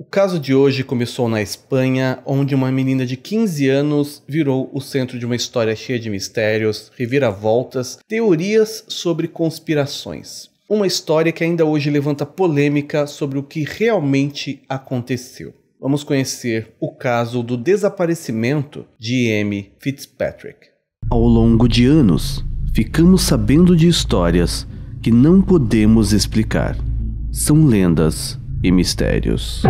O caso de hoje começou na Espanha, onde uma menina de 15 anos virou o centro de uma história cheia de mistérios, reviravoltas, teorias sobre conspirações. Uma história que ainda hoje levanta polêmica sobre o que realmente aconteceu. Vamos conhecer o caso do desaparecimento de Amy Fitzpatrick. Ao longo de anos, ficamos sabendo de histórias que não podemos explicar. São lendas e mistérios.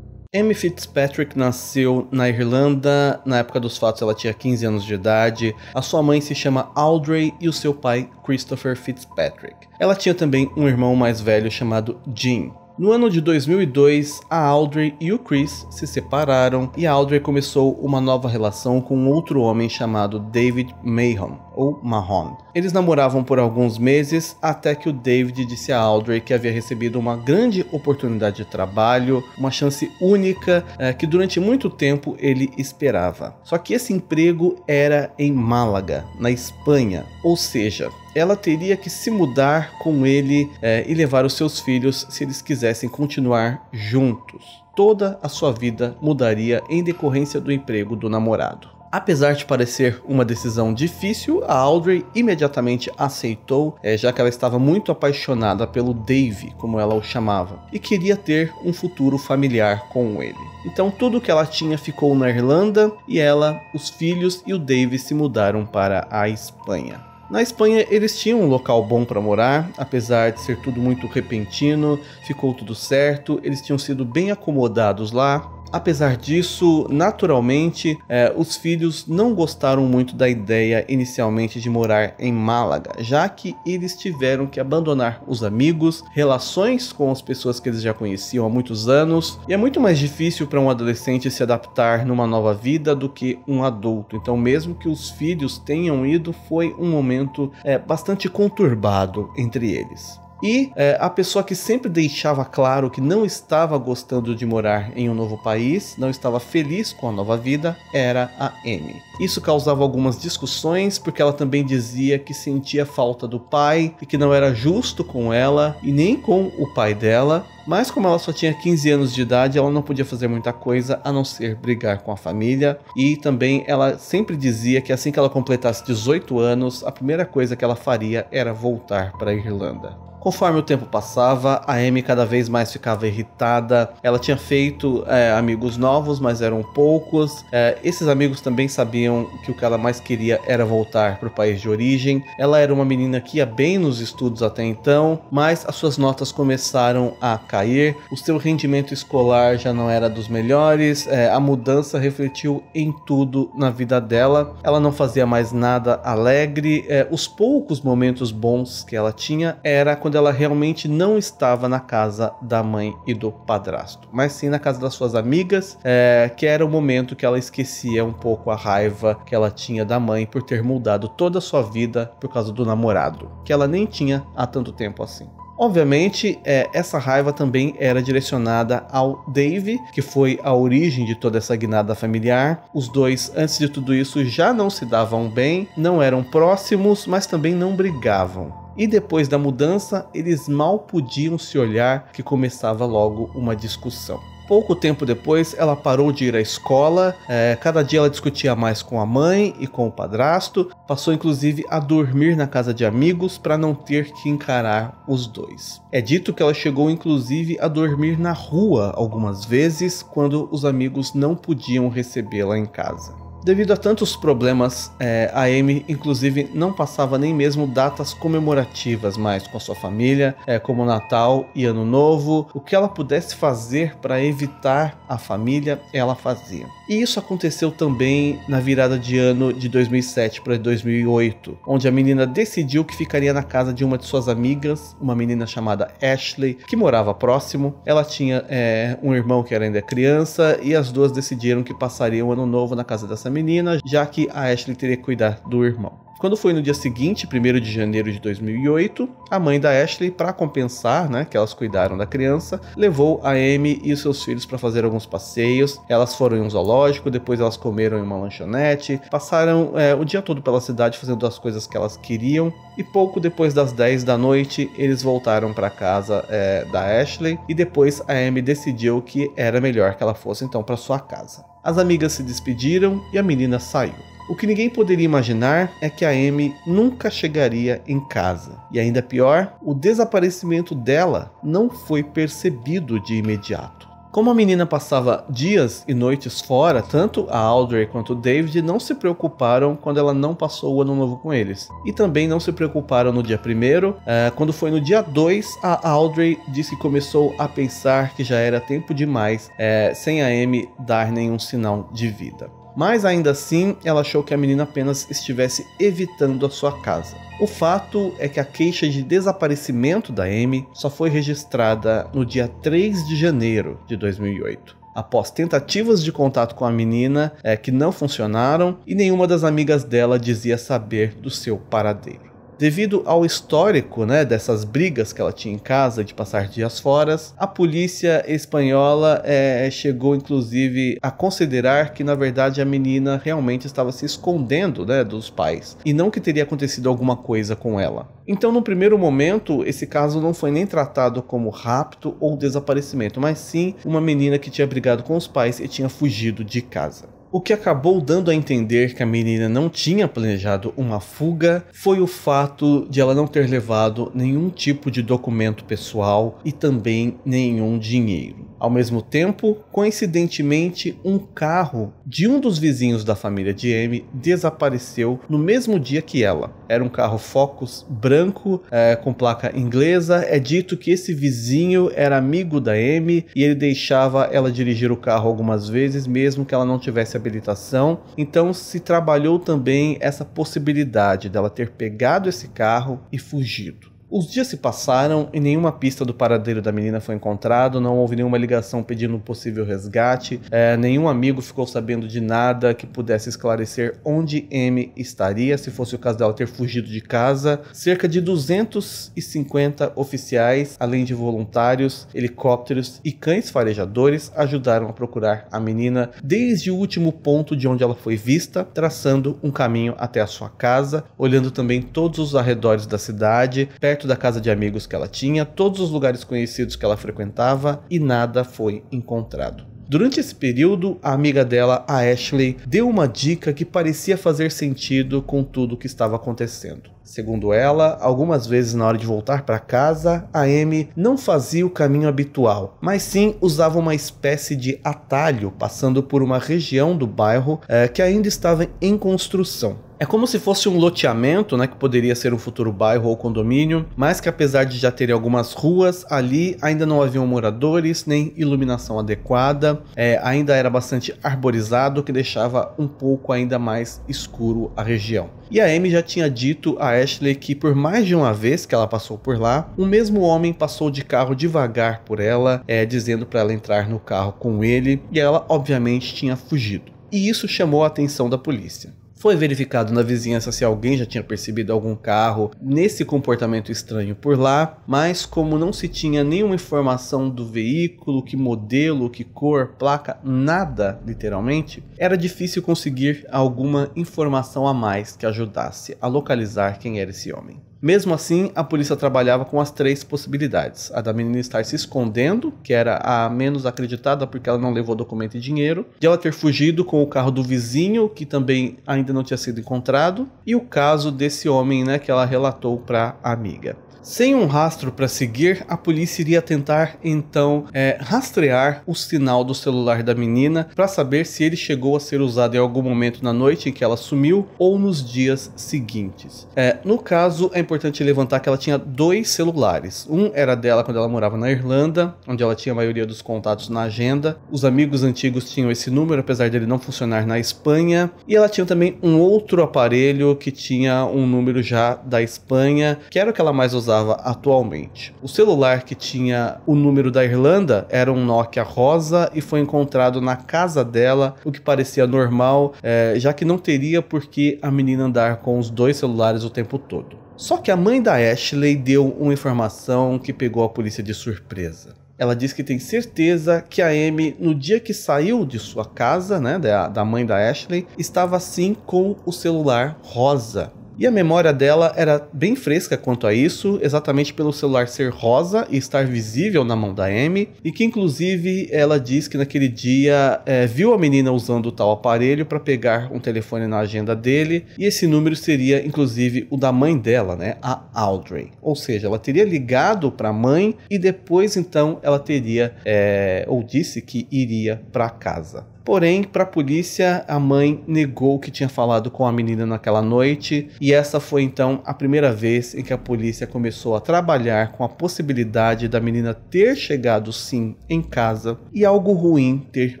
Amy Fitzpatrick nasceu na Irlanda, na época dos fatos ela tinha 15 anos de idade. A sua mãe se chama Audrey e o seu pai Christopher Fitzpatrick. Ela tinha também um irmão mais velho chamado Jim. No ano de 2002, a Audrey e o Chris se separaram e a Audrey começou uma nova relação com outro homem chamado David Mahon ou Mahon. Eles namoravam por alguns meses até que o David disse a Audrey que havia recebido uma grande oportunidade de trabalho, uma chance única eh, que durante muito tempo ele esperava. Só que esse emprego era em Málaga, na Espanha, ou seja, ela teria que se mudar com ele eh, e levar os seus filhos se eles quisessem continuar juntos. Toda a sua vida mudaria em decorrência do emprego do namorado. Apesar de parecer uma decisão difícil, a Audrey imediatamente aceitou, eh, já que ela estava muito apaixonada pelo Dave, como ela o chamava, e queria ter um futuro familiar com ele. Então tudo que ela tinha ficou na Irlanda e ela, os filhos e o Dave se mudaram para a Espanha. Na Espanha eles tinham um local bom para morar, apesar de ser tudo muito repentino, ficou tudo certo, eles tinham sido bem acomodados lá, Apesar disso, naturalmente, é, os filhos não gostaram muito da ideia inicialmente de morar em Málaga, já que eles tiveram que abandonar os amigos, relações com as pessoas que eles já conheciam há muitos anos, e é muito mais difícil para um adolescente se adaptar numa nova vida do que um adulto. Então, mesmo que os filhos tenham ido, foi um momento é, bastante conturbado entre eles. E é, a pessoa que sempre deixava claro que não estava gostando de morar em um novo país, não estava feliz com a nova vida, era a Amy. Isso causava algumas discussões, porque ela também dizia que sentia falta do pai e que não era justo com ela e nem com o pai dela, mas como ela só tinha 15 anos de idade, ela não podia fazer muita coisa a não ser brigar com a família. E também ela sempre dizia que assim que ela completasse 18 anos, a primeira coisa que ela faria era voltar para a Irlanda. Conforme o tempo passava, a Amy cada vez mais ficava irritada. Ela tinha feito é, amigos novos, mas eram poucos. É, esses amigos também sabiam que o que ela mais queria era voltar para o país de origem. Ela era uma menina que ia bem nos estudos até então, mas as suas notas começaram a cair cair, o seu rendimento escolar já não era dos melhores, é, a mudança refletiu em tudo na vida dela, ela não fazia mais nada alegre, é, os poucos momentos bons que ela tinha era quando ela realmente não estava na casa da mãe e do padrasto, mas sim na casa das suas amigas, é, que era o momento que ela esquecia um pouco a raiva que ela tinha da mãe por ter mudado toda a sua vida por causa do namorado, que ela nem tinha há tanto tempo assim. Obviamente, é, essa raiva também era direcionada ao Dave, que foi a origem de toda essa guinada familiar. Os dois, antes de tudo isso, já não se davam bem, não eram próximos, mas também não brigavam e depois da mudança eles mal podiam se olhar que começava logo uma discussão. Pouco tempo depois, ela parou de ir à escola. É, cada dia ela discutia mais com a mãe e com o padrasto. Passou inclusive a dormir na casa de amigos para não ter que encarar os dois. É dito que ela chegou inclusive a dormir na rua algumas vezes quando os amigos não podiam recebê-la em casa. Devido a tantos problemas, é, a Amy inclusive não passava nem mesmo datas comemorativas mais com a sua família, é, como Natal e Ano Novo. O que ela pudesse fazer para evitar a família, ela fazia. E isso aconteceu também na virada de ano de 2007 para 2008, onde a menina decidiu que ficaria na casa de uma de suas amigas, uma menina chamada Ashley, que morava próximo. Ela tinha é, um irmão que era ainda criança e as duas decidiram que passariam o Ano Novo na casa dessa menina menina, já que a Ashley teria que cuidar do irmão. Quando foi no dia seguinte, 1 de janeiro de 2008, a mãe da Ashley, para compensar né, que elas cuidaram da criança, levou a Amy e os seus filhos para fazer alguns passeios. Elas foram em um zoológico, depois elas comeram em uma lanchonete, passaram é, o dia todo pela cidade fazendo as coisas que elas queriam e pouco depois das 10 da noite eles voltaram para casa é, da Ashley e depois a Amy decidiu que era melhor que ela fosse então para sua casa. As amigas se despediram e a menina saiu. O que ninguém poderia imaginar é que a Amy nunca chegaria em casa. E ainda pior, o desaparecimento dela não foi percebido de imediato. Como a menina passava dias e noites fora, tanto a Audrey quanto o David não se preocuparam quando ela não passou o ano novo com eles. E também não se preocuparam no dia primeiro. Uh, quando foi no dia 2, a Audrey disse que começou a pensar que já era tempo demais uh, sem a Amy dar nenhum sinal de vida mas ainda assim ela achou que a menina apenas estivesse evitando a sua casa. O fato é que a queixa de desaparecimento da Amy só foi registrada no dia 3 de janeiro de 2008 após tentativas de contato com a menina é, que não funcionaram e nenhuma das amigas dela dizia saber do seu paradeiro. Devido ao histórico né, dessas brigas que ela tinha em casa de passar dias fora, a polícia espanhola é, chegou inclusive a considerar que na verdade a menina realmente estava se escondendo né, dos pais e não que teria acontecido alguma coisa com ela. Então, no primeiro momento, esse caso não foi nem tratado como rapto ou desaparecimento, mas sim uma menina que tinha brigado com os pais e tinha fugido de casa. O que acabou dando a entender que a menina não tinha planejado uma fuga foi o fato de ela não ter levado nenhum tipo de documento pessoal e também nenhum dinheiro. Ao mesmo tempo, coincidentemente, um carro de um dos vizinhos da família de M desapareceu no mesmo dia que ela. Era um carro Focus branco é, com placa inglesa. É dito que esse vizinho era amigo da M e ele deixava ela dirigir o carro algumas vezes, mesmo que ela não tivesse habilitação. Então se trabalhou também essa possibilidade dela ter pegado esse carro e fugido. Os dias se passaram e nenhuma pista do paradeiro da menina foi encontrado, não houve nenhuma ligação pedindo um possível resgate, é, nenhum amigo ficou sabendo de nada que pudesse esclarecer onde M estaria se fosse o caso dela ter fugido de casa. Cerca de 250 oficiais, além de voluntários, helicópteros e cães farejadores, ajudaram a procurar a menina desde o último ponto de onde ela foi vista, traçando um caminho até a sua casa, olhando também todos os arredores da cidade, perto perto da casa de amigos que ela tinha, todos os lugares conhecidos que ela frequentava e nada foi encontrado. Durante esse período, a amiga dela, a Ashley, deu uma dica que parecia fazer sentido com tudo o que estava acontecendo. Segundo ela, algumas vezes na hora de voltar para casa, a Amy não fazia o caminho habitual, mas sim usava uma espécie de atalho, passando por uma região do bairro eh, que ainda estava em construção. É como se fosse um loteamento, né, que poderia ser um futuro bairro ou condomínio, mas que apesar de já ter algumas ruas ali, ainda não haviam moradores nem iluminação adequada, é, ainda era bastante arborizado, que deixava um pouco ainda mais escuro a região. E a Amy já tinha dito a Ashley que, por mais de uma vez que ela passou por lá, o mesmo homem passou de carro devagar por ela, é, dizendo para ela entrar no carro com ele, e ela obviamente tinha fugido. E isso chamou a atenção da polícia. Foi verificado na vizinhança se alguém já tinha percebido algum carro nesse comportamento estranho por lá, mas como não se tinha nenhuma informação do veículo, que modelo, que cor, placa, nada, literalmente, era difícil conseguir alguma informação a mais que ajudasse a localizar quem era esse homem. Mesmo assim, a polícia trabalhava com as três possibilidades: a da menina estar se escondendo, que era a menos acreditada porque ela não levou documento e dinheiro, de ela ter fugido com o carro do vizinho, que também ainda não tinha sido encontrado, e o caso desse homem, né, que ela relatou para a amiga. Sem um rastro para seguir, a polícia iria tentar então é, rastrear o sinal do celular da menina para saber se ele chegou a ser usado em algum momento na noite em que ela sumiu ou nos dias seguintes. É, no caso, é importante levantar que ela tinha dois celulares. Um era dela quando ela morava na Irlanda, onde ela tinha a maioria dos contatos na agenda. Os amigos antigos tinham esse número, apesar dele não funcionar na Espanha. E ela tinha também um outro aparelho que tinha um número já da Espanha, que era o que ela mais usava usava atualmente. O celular que tinha o número da Irlanda era um Nokia rosa e foi encontrado na casa dela, o que parecia normal, é, já que não teria por que a menina andar com os dois celulares o tempo todo. Só que a mãe da Ashley deu uma informação que pegou a polícia de surpresa. Ela diz que tem certeza que a Amy, no dia que saiu de sua casa, né, da, da mãe da Ashley, estava sim com o celular rosa. E a memória dela era bem fresca quanto a isso, exatamente pelo celular ser rosa e estar visível na mão da Amy, e que inclusive ela diz que naquele dia é, viu a menina usando o tal aparelho para pegar um telefone na agenda dele, e esse número seria inclusive o da mãe dela, né, a Audrey. Ou seja, ela teria ligado para a mãe e depois então ela teria é, ou disse que iria para casa. Porém, para a polícia, a mãe negou que tinha falado com a menina naquela noite, e essa foi então a primeira vez em que a polícia começou a trabalhar com a possibilidade da menina ter chegado sim em casa e algo ruim ter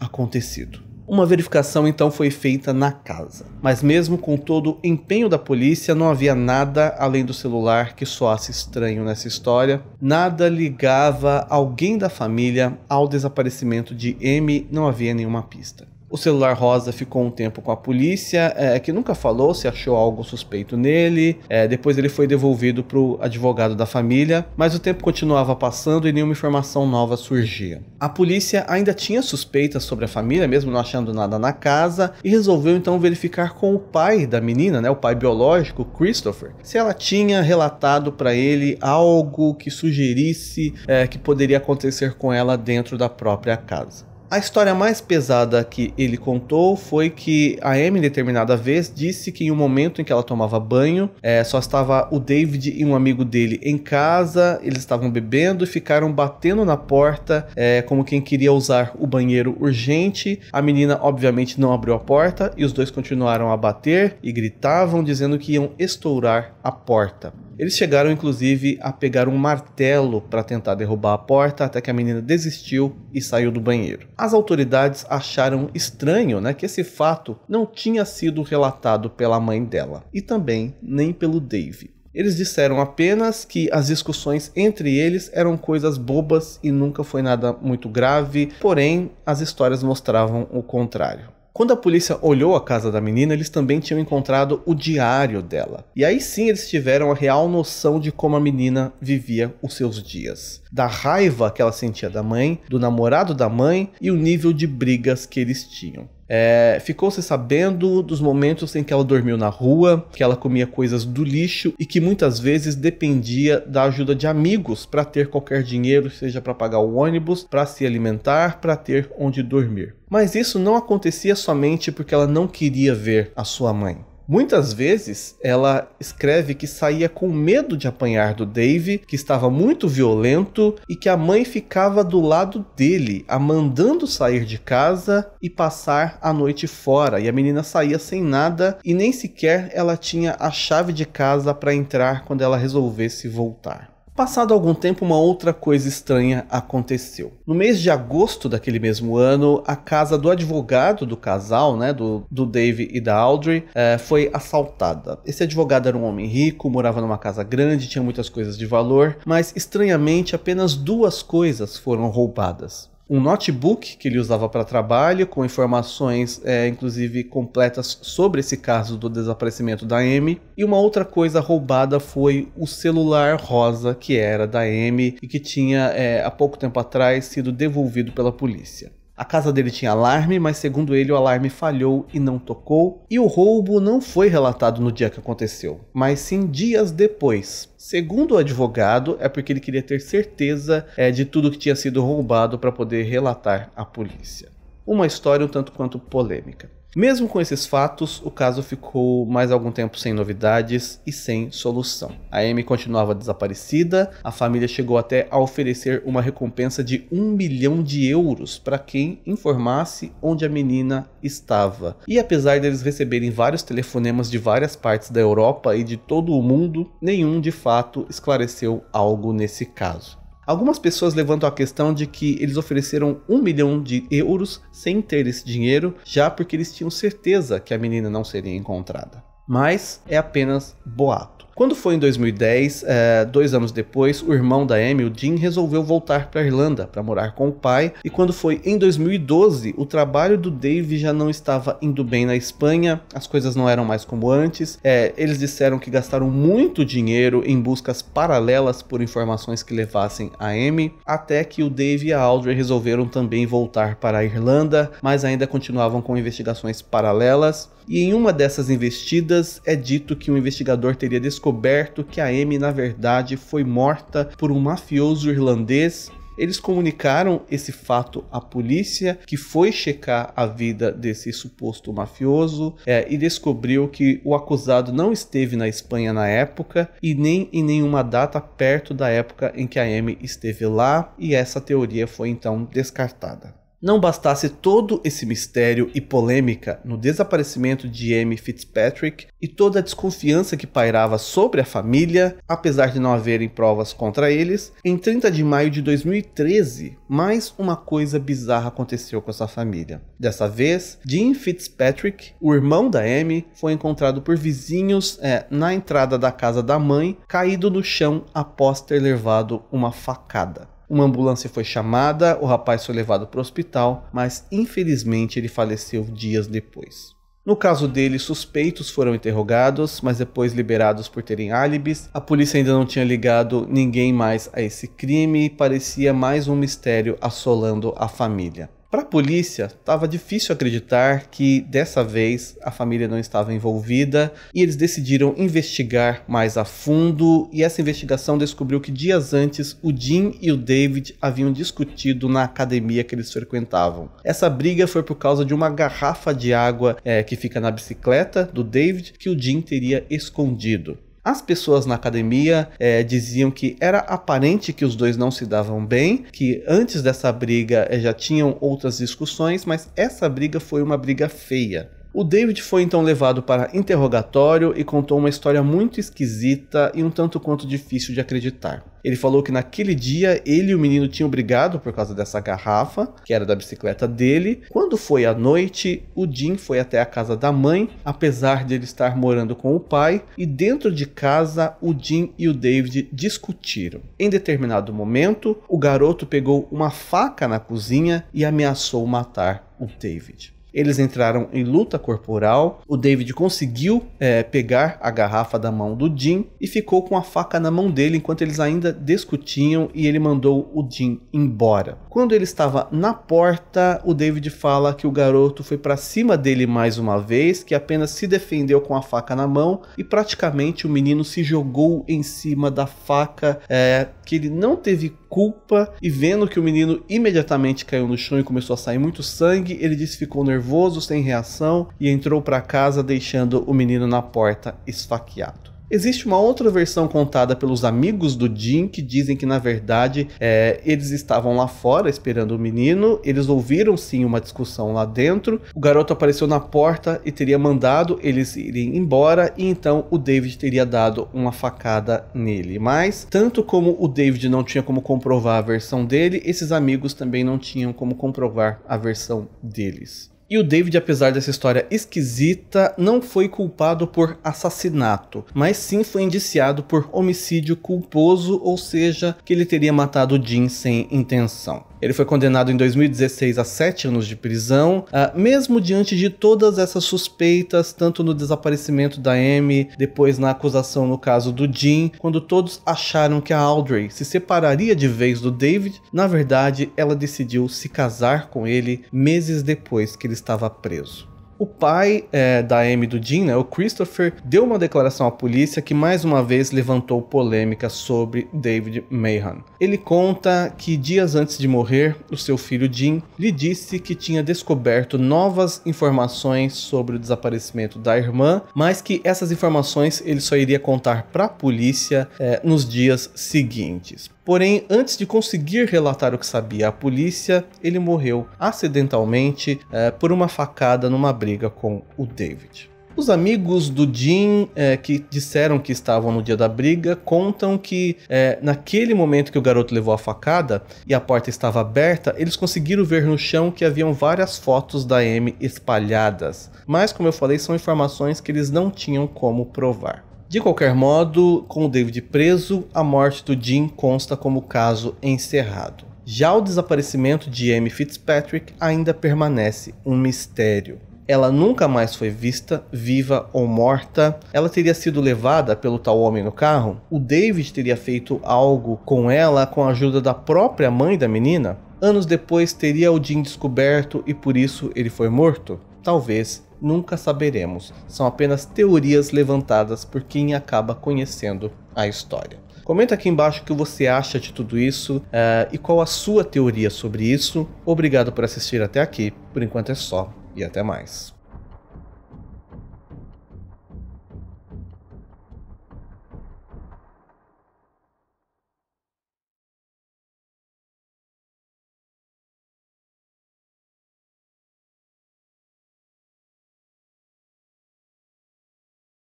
acontecido. Uma verificação então foi feita na casa, mas mesmo com todo o empenho da polícia, não havia nada além do celular que soasse estranho nessa história. Nada ligava alguém da família ao desaparecimento de M, não havia nenhuma pista. O celular rosa ficou um tempo com a polícia, é, que nunca falou se achou algo suspeito nele. É, depois ele foi devolvido para o advogado da família, mas o tempo continuava passando e nenhuma informação nova surgia. A polícia ainda tinha suspeitas sobre a família, mesmo não achando nada na casa, e resolveu então verificar com o pai da menina, né, o pai biológico, Christopher, se ela tinha relatado para ele algo que sugerisse é, que poderia acontecer com ela dentro da própria casa. A história mais pesada que ele contou foi que a Amy, determinada vez, disse que em um momento em que ela tomava banho, é, só estava o David e um amigo dele em casa, eles estavam bebendo e ficaram batendo na porta, é, como quem queria usar o banheiro urgente. A menina, obviamente, não abriu a porta e os dois continuaram a bater e gritavam, dizendo que iam estourar a porta. Eles chegaram inclusive a pegar um martelo para tentar derrubar a porta até que a menina desistiu e saiu do banheiro. As autoridades acharam estranho né, que esse fato não tinha sido relatado pela mãe dela e também nem pelo Dave. Eles disseram apenas que as discussões entre eles eram coisas bobas e nunca foi nada muito grave, porém as histórias mostravam o contrário. Quando a polícia olhou a casa da menina, eles também tinham encontrado o diário dela. E aí sim eles tiveram a real noção de como a menina vivia os seus dias. Da raiva que ela sentia da mãe, do namorado da mãe e o nível de brigas que eles tinham. É, Ficou-se sabendo dos momentos em que ela dormiu na rua, que ela comia coisas do lixo e que muitas vezes dependia da ajuda de amigos para ter qualquer dinheiro, seja para pagar o ônibus, para se alimentar, para ter onde dormir. Mas isso não acontecia somente porque ela não queria ver a sua mãe. Muitas vezes ela escreve que saía com medo de apanhar do Dave, que estava muito violento e que a mãe ficava do lado dele, a mandando sair de casa e passar a noite fora. E a menina saía sem nada e nem sequer ela tinha a chave de casa para entrar quando ela resolvesse voltar. Passado algum tempo, uma outra coisa estranha aconteceu. No mês de agosto daquele mesmo ano, a casa do advogado do casal, né, do, do Dave e da Audrey, é, foi assaltada. Esse advogado era um homem rico, morava numa casa grande, tinha muitas coisas de valor, mas estranhamente apenas duas coisas foram roubadas um notebook que ele usava para trabalho, com informações, é, inclusive, completas sobre esse caso do desaparecimento da Amy. E uma outra coisa roubada foi o celular rosa que era da Amy e que tinha, é, há pouco tempo atrás, sido devolvido pela polícia. A casa dele tinha alarme, mas segundo ele, o alarme falhou e não tocou, e o roubo não foi relatado no dia que aconteceu, mas sim dias depois. Segundo o advogado, é porque ele queria ter certeza é, de tudo que tinha sido roubado para poder relatar à polícia. Uma história um tanto quanto polêmica. Mesmo com esses fatos, o caso ficou mais algum tempo sem novidades e sem solução. A Amy continuava desaparecida, a família chegou até a oferecer uma recompensa de um milhão de euros para quem informasse onde a menina estava. E apesar deles receberem vários telefonemas de várias partes da Europa e de todo o mundo, nenhum de fato esclareceu algo nesse caso. Algumas pessoas levantam a questão de que eles ofereceram um milhão de euros sem ter esse dinheiro, já porque eles tinham certeza que a menina não seria encontrada. Mas é apenas boato. Quando foi em 2010, é, eh, dois anos depois, o irmão da Amy, o Jim, resolveu voltar para Irlanda para morar com o pai. E quando foi em 2012, o trabalho do Dave já não estava indo bem na Espanha, as coisas não eram mais como antes. É, eles disseram que gastaram muito dinheiro em buscas paralelas por informações que levassem a Amy, até que o Dave e a Audrey resolveram também voltar para a Irlanda, mas ainda continuavam com investigações paralelas. E em uma dessas investidas é dito que um investigador teria descoberto descoberto que a Amy na verdade foi morta por um mafioso irlandês eles comunicaram esse fato à polícia, que foi checar a vida desse suposto mafioso é, e descobriu que o acusado não esteve na Espanha na época e nem em nenhuma data perto da época em que a Amy esteve lá, e essa teoria foi então descartada. Não bastasse todo esse mistério e polêmica no desaparecimento de Amy Fitzpatrick e toda a desconfiança que pairava sobre a família, apesar de não haverem provas contra eles, em 30 de maio de 2013, mais uma coisa bizarra aconteceu com essa família. Dessa vez, Jim Fitzpatrick, o irmão da Amy, foi encontrado por vizinhos é, na entrada da casa da mãe, caído no chão após ter levado uma facada. Uma ambulância foi chamada, o rapaz foi levado para o hospital, mas infelizmente ele faleceu dias depois. No caso dele, suspeitos foram interrogados, mas depois liberados por terem álibis. A polícia ainda não tinha ligado ninguém mais a esse crime e parecia mais um mistério assolando a família. Para a polícia, estava difícil acreditar que dessa vez a família não estava envolvida e eles decidiram investigar mais a fundo. E essa investigação descobriu que dias antes o Jim e o David haviam discutido na academia que eles frequentavam. Essa briga foi por causa de uma garrafa de água é, que fica na bicicleta do David que o Jim teria escondido. As pessoas na academia é, diziam que era aparente que os dois não se davam bem, que antes dessa briga é, já tinham outras discussões, mas essa briga foi uma briga feia. O David foi então levado para interrogatório e contou uma história muito esquisita e um tanto quanto difícil de acreditar. Ele falou que naquele dia ele e o menino tinham brigado por causa dessa garrafa, que era da bicicleta dele. Quando foi à noite, o Jim foi até a casa da mãe, apesar de ele estar morando com o pai, e dentro de casa o Jim e o David discutiram. Em determinado momento, o garoto pegou uma faca na cozinha e ameaçou matar o David. Eles entraram em luta corporal. O David conseguiu é, pegar a garrafa da mão do Jim e ficou com a faca na mão dele enquanto eles ainda discutiam e ele mandou o Jim embora. Quando ele estava na porta, o David fala que o garoto foi para cima dele mais uma vez, que apenas se defendeu com a faca na mão e praticamente o menino se jogou em cima da faca. É, que ele não teve culpa e vendo que o menino imediatamente caiu no chão e começou a sair muito sangue, ele disse que ficou nervoso, sem reação e entrou para casa deixando o menino na porta esfaqueado. Existe uma outra versão contada pelos amigos do Jim que dizem que na verdade é, eles estavam lá fora esperando o menino, eles ouviram sim uma discussão lá dentro, o garoto apareceu na porta e teria mandado eles irem embora e então o David teria dado uma facada nele. Mas, tanto como o David não tinha como comprovar a versão dele, esses amigos também não tinham como comprovar a versão deles. E o David, apesar dessa história esquisita, não foi culpado por assassinato, mas sim foi indiciado por homicídio culposo, ou seja, que ele teria matado Jim sem intenção. Ele foi condenado em 2016 a 7 anos de prisão, uh, mesmo diante de todas essas suspeitas, tanto no desaparecimento da Amy, depois na acusação no caso do Jim, quando todos acharam que a Audrey se separaria de vez do David, na verdade ela decidiu se casar com ele meses depois que ele estava preso. O pai é, da Amy do Dean, né, o Christopher, deu uma declaração à polícia que mais uma vez levantou polêmica sobre David Mahan. Ele conta que dias antes de morrer, o seu filho Dean lhe disse que tinha descoberto novas informações sobre o desaparecimento da irmã, mas que essas informações ele só iria contar para a polícia é, nos dias seguintes. Porém, antes de conseguir relatar o que sabia à polícia, ele morreu acidentalmente eh, por uma facada numa briga com o David. Os amigos do Jim eh, que disseram que estavam no dia da briga contam que eh, naquele momento que o garoto levou a facada e a porta estava aberta, eles conseguiram ver no chão que haviam várias fotos da Amy espalhadas. Mas, como eu falei, são informações que eles não tinham como provar. De qualquer modo, com o David preso, a morte do Jim consta como caso encerrado. Já o desaparecimento de Amy Fitzpatrick ainda permanece um mistério. Ela nunca mais foi vista, viva ou morta. Ela teria sido levada pelo tal homem no carro? O David teria feito algo com ela com a ajuda da própria mãe da menina? Anos depois teria o Jim descoberto e por isso ele foi morto? Talvez nunca saberemos. São apenas teorias levantadas por quem acaba conhecendo a história. Comenta aqui embaixo o que você acha de tudo isso uh, e qual a sua teoria sobre isso. Obrigado por assistir até aqui. Por enquanto é só e até mais.